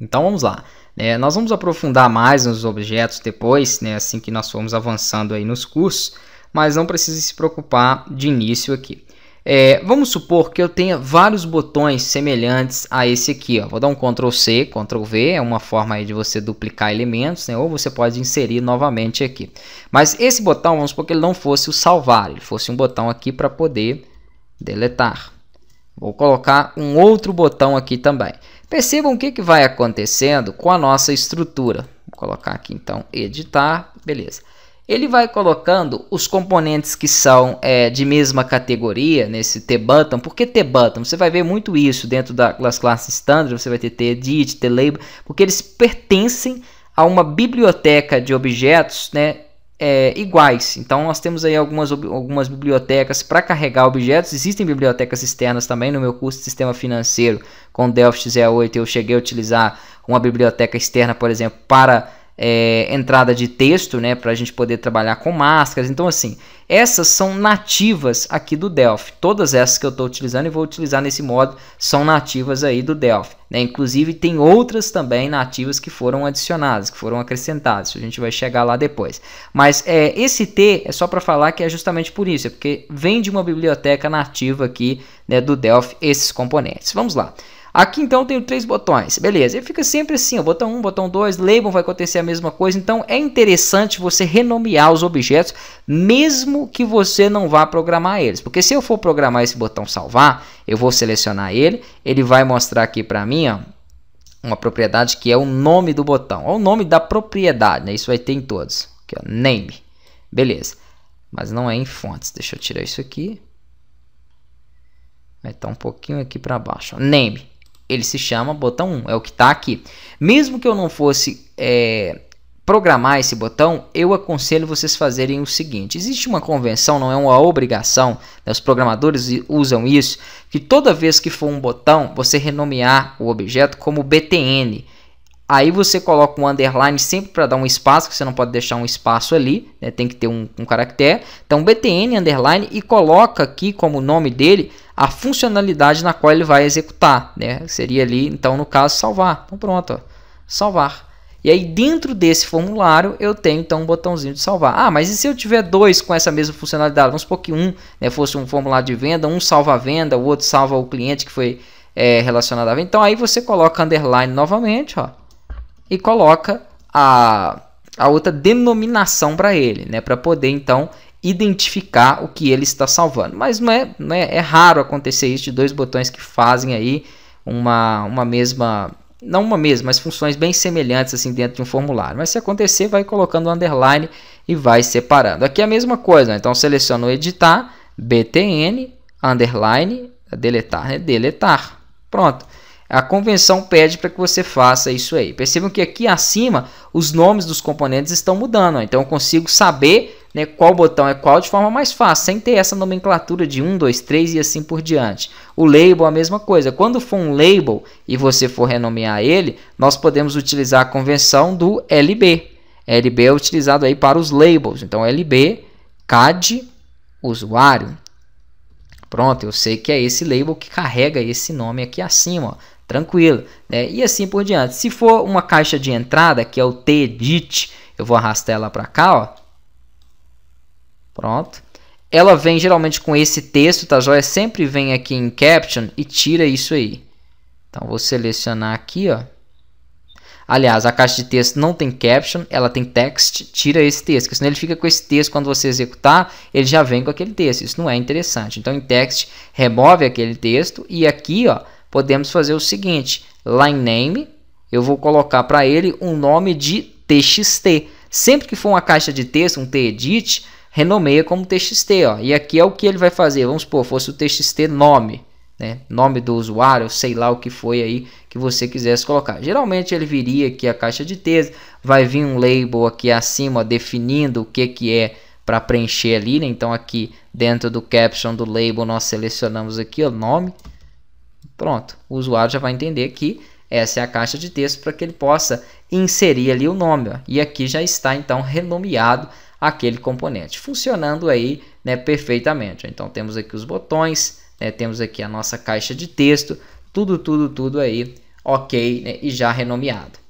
Então vamos lá. É, nós vamos aprofundar mais nos objetos depois, né, assim que nós formos avançando aí nos cursos, mas não precisa se preocupar de início aqui. É, vamos supor que eu tenha vários botões semelhantes a esse aqui. Ó. Vou dar um Ctrl C, Ctrl V, é uma forma de você duplicar elementos, né? ou você pode inserir novamente aqui. Mas esse botão, vamos supor que ele não fosse o salvar, ele fosse um botão aqui para poder deletar. Vou colocar um outro botão aqui também. Percebam o que, que vai acontecendo com a nossa estrutura. Vou colocar aqui então editar, beleza. Ele vai colocando os componentes que são é, de mesma categoria nesse T-Button. Por que T-Button? Você vai ver muito isso dentro das classes standard. Você vai ter T-Edit, T-Label, porque eles pertencem a uma biblioteca de objetos né, é, iguais. Então nós temos aí algumas, algumas bibliotecas para carregar objetos. Existem bibliotecas externas também. No meu curso de sistema financeiro com Delphi z 8 eu cheguei a utilizar uma biblioteca externa, por exemplo, para é, entrada de texto, né, para a gente poder trabalhar com máscaras. Então, assim, essas são nativas aqui do Delphi. Todas essas que eu estou utilizando e vou utilizar nesse modo são nativas aí do Delphi. Né? Inclusive, tem outras também nativas que foram adicionadas, que foram acrescentadas. A gente vai chegar lá depois. Mas é, esse T é só para falar que é justamente por isso, é porque vem de uma biblioteca nativa aqui né, do Delphi esses componentes. Vamos lá. Aqui então eu tenho três botões, beleza. Ele fica sempre assim, ó, botão 1, botão 2, label vai acontecer a mesma coisa. Então é interessante você renomear os objetos, mesmo que você não vá programar eles. Porque se eu for programar esse botão salvar, eu vou selecionar ele, ele vai mostrar aqui para mim, ó, uma propriedade que é o nome do botão, ou o nome da propriedade, né? Isso vai ter em todos. Aqui, ó, name. Beleza. Mas não é em fontes. Deixa eu tirar isso aqui. Vai estar tá um pouquinho aqui para baixo. Name ele se chama botão 1, é o que está aqui. Mesmo que eu não fosse é, programar esse botão, eu aconselho vocês fazerem o seguinte: existe uma convenção, não é uma obrigação, né? os programadores usam isso, que toda vez que for um botão, você renomear o objeto como BTN. Aí você coloca um underline sempre para dar um espaço, que você não pode deixar um espaço ali, né? tem que ter um, um caractere. Então, btn underline e coloca aqui como nome dele a funcionalidade na qual ele vai executar. Né? Seria ali, então, no caso, salvar. Então, pronto, ó. salvar. E aí, dentro desse formulário, eu tenho então um botãozinho de salvar. Ah, mas e se eu tiver dois com essa mesma funcionalidade? Vamos supor que um né, fosse um formulário de venda, um salva a venda, o outro salva o cliente que foi é, relacionado à venda. Então, aí você coloca underline novamente, ó e coloca a, a outra denominação para ele, né? Para poder então identificar o que ele está salvando. Mas não é, não é, é raro acontecer isso de dois botões que fazem aí uma, uma mesma não uma mesma, mas funções bem semelhantes assim dentro de um formulário. Mas se acontecer, vai colocando underline e vai separando. Aqui é a mesma coisa, né? então seleciono editar, btn, underline, deletar, né? deletar. Pronto. A convenção pede para que você faça isso aí. Percebam que aqui acima os nomes dos componentes estão mudando. Ó. Então eu consigo saber né, qual botão é qual de forma mais fácil, sem ter essa nomenclatura de 1, 2, 3 e assim por diante. O label é a mesma coisa. Quando for um label e você for renomear ele, nós podemos utilizar a convenção do LB. LB é utilizado aí para os labels. Então LB, CAD, usuário. Pronto, eu sei que é esse label que carrega esse nome aqui acima. Ó tranquilo, né? E assim por diante. Se for uma caixa de entrada, que é o TDIT, eu vou arrastar ela para cá, ó. Pronto. Ela vem geralmente com esse texto, tá joia? Sempre vem aqui em caption e tira isso aí. Então vou selecionar aqui, ó. Aliás, a caixa de texto não tem caption, ela tem text, tira esse texto, porque senão ele fica com esse texto quando você executar, ele já vem com aquele texto. Isso não é interessante. Então em text remove aquele texto e aqui, ó, podemos fazer o seguinte: line name, eu vou colocar para ele um nome de txt. Sempre que for uma caixa de texto, um tedit, renomeia como txt. Ó. E aqui é o que ele vai fazer. Vamos supor, fosse o txt nome. Né? Nome do usuário, sei lá o que foi aí que você quisesse colocar. Geralmente ele viria aqui a caixa de texto, vai vir um label aqui acima ó, definindo o que, que é para preencher ali. Né? Então aqui dentro do caption do label nós selecionamos aqui o nome. Pronto, o usuário já vai entender que essa é a caixa de texto para que ele possa inserir ali o nome. Ó. E aqui já está então renomeado aquele componente, funcionando aí né, perfeitamente. Então temos aqui os botões, né, temos aqui a nossa caixa de texto, tudo, tudo, tudo aí ok né, e já renomeado.